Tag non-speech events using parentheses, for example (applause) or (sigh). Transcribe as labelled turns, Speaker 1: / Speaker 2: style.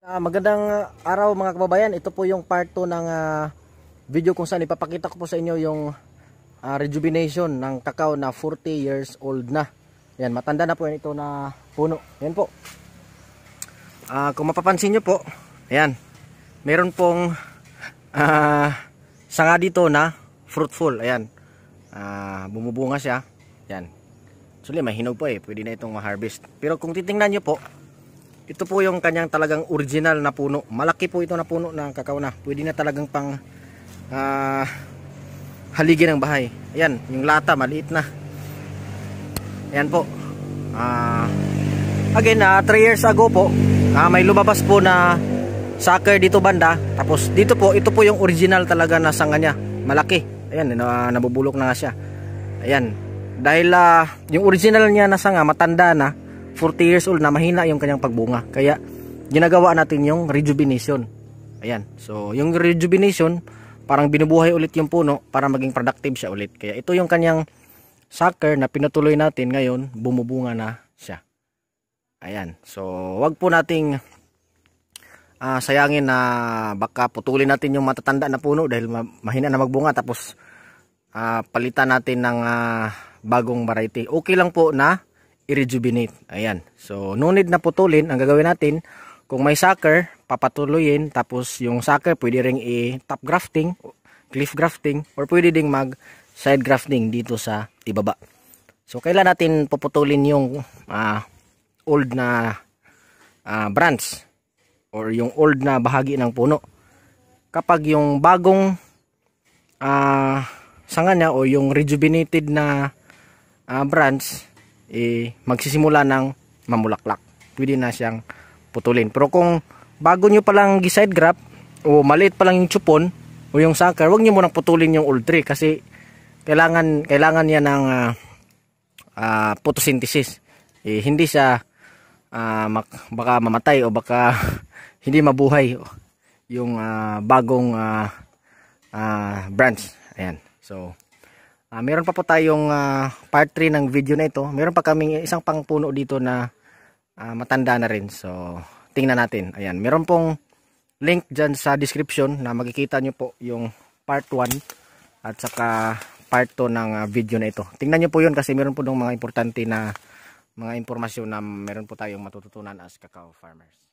Speaker 1: Uh, magandang araw mga kababayan, ito po yung part 2 ng uh, video kung saan ipapakita ko po sa inyo yung uh, rejuvenation ng kakao na 40 years old na. Yan, matanda na po yan ito na puno. Yan po. Uh, kung mapapansin nyo po, yan, meron pong uh, sanga dito na fruitful. Ayan, uh, bumubunga siya. Yan. Actually, mahinog po eh, pwede na itong ma-harvest. Pero kung titingnan nyo po, ito po yung kanyang talagang original na puno. Malaki po ito na puno ng kakao na. Pwede na talagang pang uh, haligi ng bahay. Ayan, yung lata maliit na. Ayan po. Uh, again, 3 uh, ah, years ago po, uh, may lumabas po na sucker dito banda. Tapos dito po, ito po yung original talaga na sanga niya. Malaki. Ayan, uh, nabubulok na nga siya. Ayan. Dahil uh, yung original niya na sanga matanda na, 40 years old na mahina yung kanyang pagbunga. Kaya ginagawa natin yung rejuvenation. Ayan. So yung rejuvenation parang binubuhay ulit yung puno para maging productive siya ulit. Kaya ito yung kanyang sucker na pinatuloy natin ngayon bumubunga na siya. Ayan. So wag po nating uh, sayangin na baka putulin natin yung matatanda na puno dahil mahina na magbunga tapos uh, palitan natin ng uh, bagong variety. Okay lang po na i-rejuvenate. Ayan. So, no need na putulin. Ang gagawin natin, kung may sucker, papatuloyin. Tapos, yung sucker, pwede rin i-top grafting, cliff grafting, or pwede ding mag side grafting dito sa ibaba. So, kailan natin puputulin yung uh, old na uh, ah, branch or yung old na bahagi ng puno. Kapag yung bagong uh, sanga niya o yung rejuvenated na uh, branch eh, magsisimula ng mamulaklak. Pwede na siyang putulin. Pero kung bago nyo palang giside grab o maliit pa lang yung chupon o yung sucker, wag niyo munang putulin yung old tree eh, kasi kailangan kailangan niya ng uh, uh, photosynthesis. Eh, hindi siya uh, mak baka mamatay o baka (laughs) hindi mabuhay yung uh, bagong uh, uh, branch. Ayan. So, Uh, meron pa po tayong uh, part 3 ng video na ito. Meron pa kaming isang pangpuno dito na uh, matanda na rin. So, tingnan natin. Ayan, meron pong link dyan sa description na makikita nyo po yung part 1 at saka part 2 ng uh, video na ito. Tingnan nyo po yun kasi meron po ng mga importante na mga impormasyon na meron po tayong matututunan as cacao farmers.